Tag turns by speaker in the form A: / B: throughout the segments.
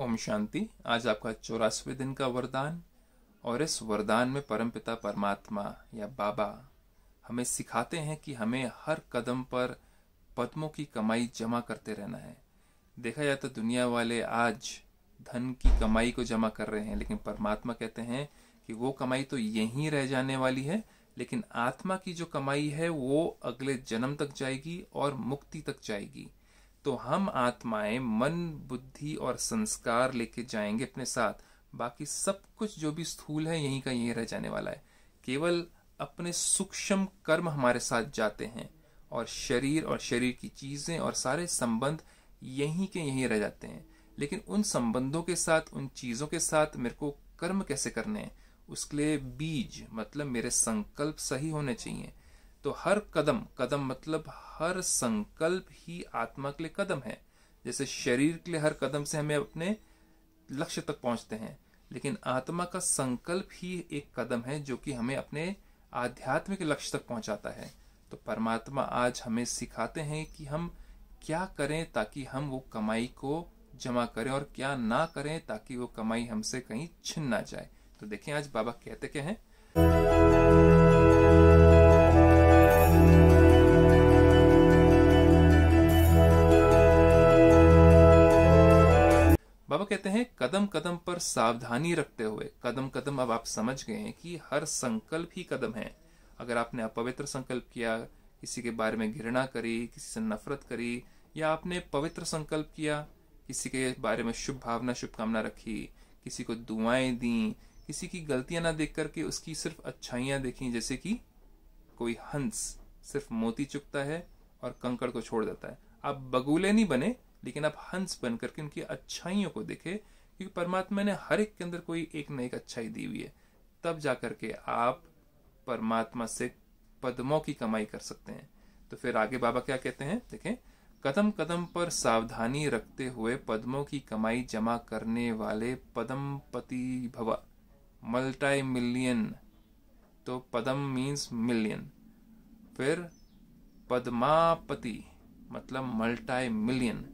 A: ओम शांति आज आपका चौरासवें दिन का वरदान और इस वरदान में परमपिता परमात्मा या बाबा हमें सिखाते हैं कि हमें हर कदम पर पद्मों की कमाई जमा करते रहना है देखा जाए तो दुनिया वाले आज धन की कमाई को जमा कर रहे हैं लेकिन परमात्मा कहते हैं कि वो कमाई तो यहीं रह जाने वाली है लेकिन आत्मा की जो कमाई है वो अगले जन्म तक जाएगी और मुक्ति तक जाएगी तो हम आत्माएं मन बुद्धि और संस्कार लेके जाएंगे अपने साथ बाकी सब कुछ जो भी स्थूल है यहीं का यहीं रह जाने वाला है केवल अपने सूक्ष्म कर्म हमारे साथ जाते हैं और शरीर और शरीर की चीजें और सारे संबंध यहीं के यहीं रह जाते हैं लेकिन उन संबंधों के साथ उन चीजों के साथ मेरे को कर्म कैसे करने हैं उसके लिए बीज मतलब मेरे संकल्प सही होने चाहिए तो हर कदम कदम मतलब हर संकल्प ही आत्मा के लिए कदम है जैसे शरीर के लिए हर कदम से हमें अपने लक्ष्य तक पहुंचते हैं लेकिन आत्मा का संकल्प ही एक कदम है जो कि हमें अपने आध्यात्मिक लक्ष्य तक पहुंचाता है तो परमात्मा आज हमें सिखाते हैं कि हम क्या करें ताकि हम वो कमाई को जमा करें और क्या ना करें ताकि वो कमाई हमसे कहीं छिन ना जाए तो देखें आज बाबा कहते क्या हैं कदम कदम पर सावधानी रखते हुए कदम कदम अब आप समझ गए हैं कि हर संकल्प ही कदम है अगर आपने अपवित्र संकल्प किया किसी के बारे में घृणा करी किसी से नफरत करी या आपने पवित्र संकल्प किया किसी के बारे में शुभ भावना शुभकामना रखी किसी को दुआएं दी किसी की गलतियां ना देख करके उसकी सिर्फ अच्छाइयां देखी जैसे कि कोई हंस सिर्फ मोती चुकता है और कंकड़ को छोड़ देता है आप बगुले नहीं बने लेकिन आप हंस बन करके उनकी अच्छाइयों को देखें क्योंकि परमात्मा ने हर एक के अंदर कोई एक न एक अच्छाई दी हुई है तब जा करके आप परमात्मा से पदमों की कमाई कर सकते हैं तो फिर आगे बाबा क्या कहते हैं देखें कदम कदम पर सावधानी रखते हुए पद्मों की कमाई जमा करने वाले पदम पति भवा मल्टाई मिलियन तो पदम मीन्स मिलियन फिर पद्मापति मतलब मल्टाई मिलियन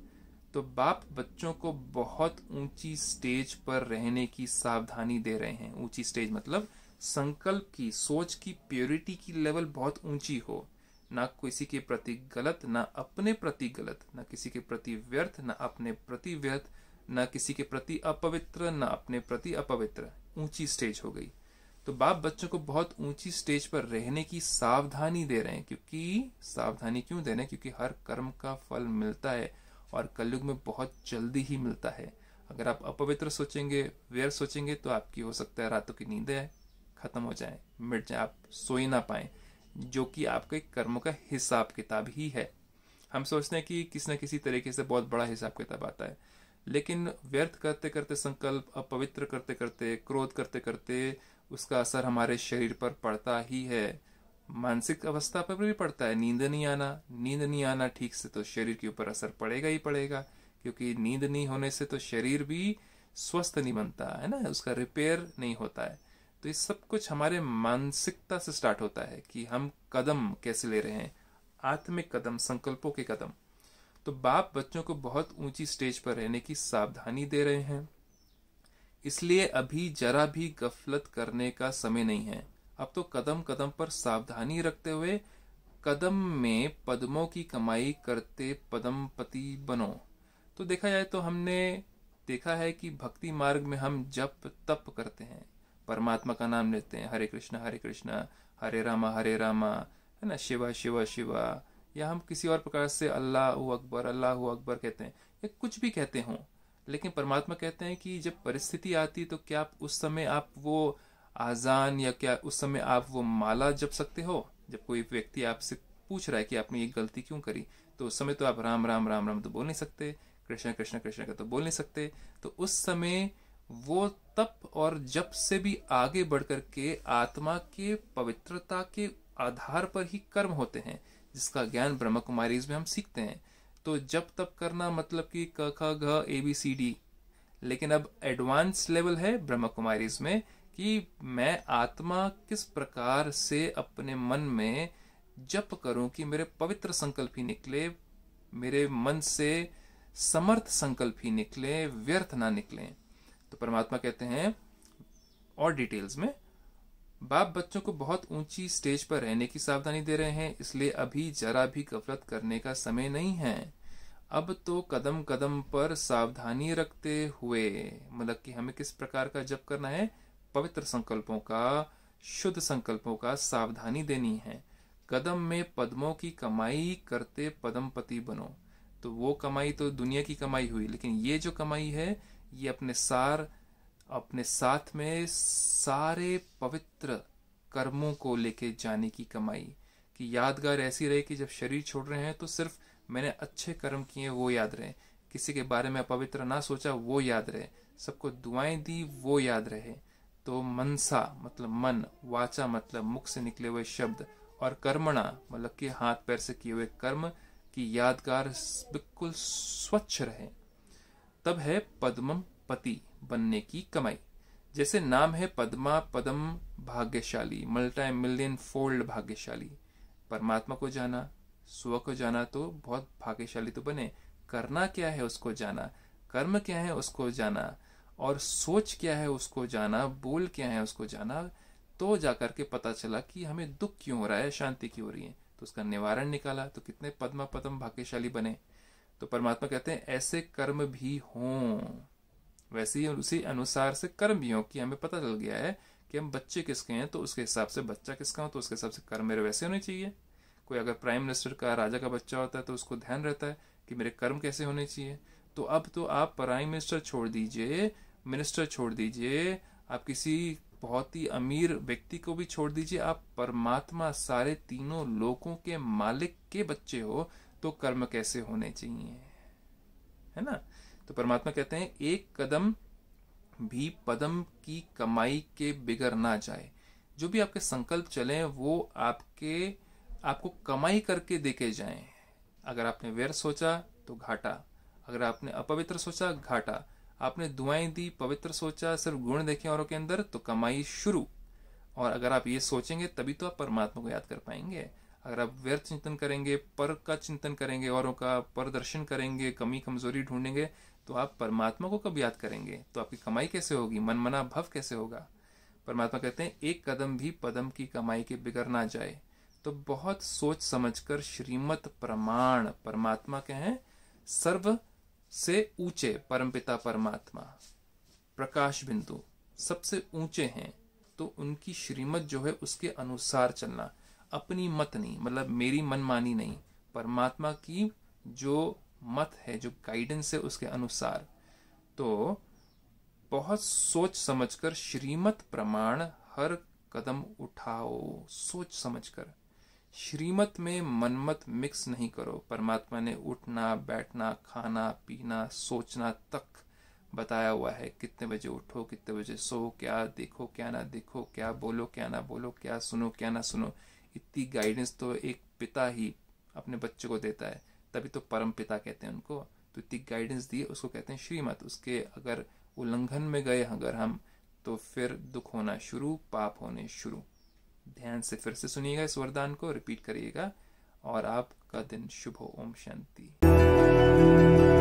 A: तो बाप बच्चों को बहुत ऊंची स्टेज पर रहने की सावधानी दे रहे हैं ऊंची स्टेज मतलब संकल्प की सोच की प्योरिटी की लेवल बहुत ऊंची हो ना किसी के प्रति गलत ना अपने प्रति गलत ना किसी के प्रति व्यर्थ ना अपने प्रति व्यर्थ ना किसी के प्रति अपवित्र ना अपने प्रति अपवित्र ऊंची स्टेज हो गई तो बाप बच्चों को बहुत ऊंची स्टेज पर रहने की सावधानी दे रहे हैं क्योंकि सावधानी क्यों दे रहे हैं क्योंकि हर कर्म का फल मिलता है और कलयुग में बहुत जल्दी ही मिलता है अगर आप अपवित्र सोचेंगे व्यर्थ सोचेंगे तो आपकी हो सकता है रातों की नींद खत्म हो जाए मिट जाए आप सोई ना पाए जो कि आपके कर्मों का हिसाब किताब ही है हम सोचते हैं कि किसी न किसी तरीके से बहुत बड़ा हिसाब किताब आता है लेकिन व्यर्थ करते करते संकल्प अपवित्र करते करते क्रोध करते करते उसका असर हमारे शरीर पर पड़ता ही है मानसिक अवस्था पर भी पड़ता है नींद नहीं आना नींद नहीं आना ठीक से तो शरीर के ऊपर असर पड़ेगा ही पड़ेगा क्योंकि नींद नहीं होने से तो शरीर भी स्वस्थ नहीं बनता है ना उसका रिपेयर नहीं होता है तो ये सब कुछ हमारे मानसिकता से स्टार्ट होता है कि हम कदम कैसे ले रहे हैं आत्मिक कदम संकल्पों के कदम तो बाप बच्चों को बहुत ऊंची स्टेज पर रहने की सावधानी दे रहे हैं इसलिए अभी जरा भी गफलत करने का समय नहीं है अब तो कदम कदम पर सावधानी रखते हुए कदम में पदमों की कमाई करते पति बनो तो देखा जाए तो हमने देखा है कि भक्ति मार्ग में हम जप तप करते हैं परमात्मा का नाम लेते हैं हरे कृष्णा हरे कृष्णा हरे रामा हरे रामा है ना शिवा शिवा शिवा या हम किसी और प्रकार से अल्लाह अकबर अल्लाह अकबर कहते हैं या कुछ भी कहते हों लेकिन परमात्मा कहते हैं कि जब परिस्थिति आती तो क्या उस समय आप वो आज़ान या क्या उस समय आप वो माला जप सकते हो जब कोई व्यक्ति आपसे पूछ रहा है कि आपने ये गलती क्यों करी तो उस समय तो आप राम राम राम राम तो बोल नहीं सकते कृष्ण कृष्ण कृष्ण का तो बोल नहीं सकते तो उस समय वो तप और जप से भी आगे बढ़ के आत्मा के पवित्रता के आधार पर ही कर्म होते हैं जिसका ज्ञान ब्रह्म कुमारी में हम सीखते हैं तो जब तप करना मतलब कि क ख घ ए बी सी डी लेकिन अब एडवांस लेवल है ब्रह्म कुमारी में कि मैं आत्मा किस प्रकार से अपने मन में जप करूं कि मेरे पवित्र संकल्प ही निकले मेरे मन से समर्थ संकल्प ही निकले व्यर्थ ना निकले तो परमात्मा कहते हैं और डिटेल्स में बाप बच्चों को बहुत ऊंची स्टेज पर रहने की सावधानी दे रहे हैं इसलिए अभी जरा भी गफलत करने का समय नहीं है अब तो कदम कदम पर सावधानी रखते हुए मतलब कि हमें किस प्रकार का जप करना है पवित्र संकल्पों का शुद्ध संकल्पों का सावधानी देनी है कदम में पद्मों की कमाई करते पति बनो तो वो कमाई तो दुनिया की कमाई हुई लेकिन ये जो कमाई है ये अपने सार अपने साथ में सारे पवित्र कर्मों को लेके जाने की कमाई कि यादगार ऐसी रहे कि जब शरीर छोड़ रहे हैं तो सिर्फ मैंने अच्छे कर्म किए वो याद रहे किसी के बारे में अपवित्र ना सोचा वो याद रहे सबको दुआएं दी वो याद रहे तो मनसा मतलब मन वाचा मतलब मुख से निकले हुए शब्द और कर्मणा मतलब कि हाथ पैर से किए हुए कर्म की यादगार बिल्कुल स्वच्छ रहे तब है पद्मम पति बनने की कमाई जैसे नाम है पद्मा पद्म भाग्यशाली मल्टा मिलियन फोल्ड भाग्यशाली परमात्मा को जाना स्व को जाना तो बहुत भाग्यशाली तो बने करना क्या है उसको जाना कर्म क्या है उसको जाना और सोच क्या है उसको जाना बोल क्या है उसको जाना तो जाकर के पता चला कि हमें दुख क्यों हो रहा है शांति क्यों हो रही है तो उसका निवारण निकाला तो कितने पद्मा पद्म भाग्यशाली बने तो परमात्मा कहते हैं ऐसे कर्म भी हों वैसे ही उसी अनुसार से कर्म भी हो कि हमें पता चल गया है कि हम बच्चे किसके हैं तो उसके हिसाब से बच्चा किसका हो तो उसके हिसाब से कर्म मेरे वैसे होने चाहिए कोई अगर प्राइम मिनिस्टर का राजा का बच्चा होता है तो उसको ध्यान रहता है कि मेरे कर्म कैसे होने चाहिए तो अब तो आप प्राइम मिनिस्टर छोड़ दीजिए मिनिस्टर छोड़ दीजिए आप किसी बहुत ही अमीर व्यक्ति को भी छोड़ दीजिए आप परमात्मा सारे तीनों लोगों के मालिक के बच्चे हो तो कर्म कैसे होने चाहिए है ना तो परमात्मा कहते हैं एक कदम भी पदम की कमाई के बिगड़ ना जाए जो भी आपके संकल्प चले वो आपके आपको कमाई करके देखे जाए अगर आपने व्यर्थ सोचा तो घाटा अगर आपने अपवित्र सोचा घाटा आपने दुआएं दी पवित्र सोचा सिर्फ गुण देखे औरों के अंदर तो कमाई शुरू और अगर आप ये सोचेंगे तभी तो आप परमात्मा को याद कर पाएंगे अगर आप व्यर्थ चिंतन करेंगे पर का चिंतन करेंगे औरों का दर्शन करेंगे कमी कमजोरी ढूंढेंगे तो आप परमात्मा को कब याद करेंगे तो आपकी कमाई कैसे होगी मनमना भव कैसे होगा परमात्मा कहते हैं एक कदम भी पदम की कमाई के बिगड़ ना जाए तो बहुत सोच समझकर श्रीमत प्रमाण परमात्मा के हैं सर्व से ऊंचे परमपिता परमात्मा प्रकाश बिंदु सबसे ऊंचे हैं तो उनकी श्रीमत जो है उसके अनुसार चलना अपनी मत नहीं मतलब मेरी मनमानी नहीं परमात्मा की जो मत है जो गाइडेंस है उसके अनुसार तो बहुत सोच समझकर श्रीमत प्रमाण हर कदम उठाओ सोच समझकर श्रीमत में मनमत मिक्स नहीं करो परमात्मा ने उठना बैठना खाना पीना सोचना तक बताया हुआ है कितने बजे उठो कितने बजे सो क्या देखो क्या ना देखो क्या बोलो क्या ना बोलो क्या सुनो क्या ना सुनो इतनी गाइडेंस तो एक पिता ही अपने बच्चे को देता है तभी तो परम पिता कहते हैं उनको तो इतनी गाइडेंस दी उसको कहते हैं श्रीमत उसके अगर उल्लंघन में गए अगर हम तो फिर दुख होना शुरू पाप होने शुरू ध्यान से फिर से सुनिएगा इस वरदान को रिपीट करिएगा और आपका दिन शुभ हो ओम शांति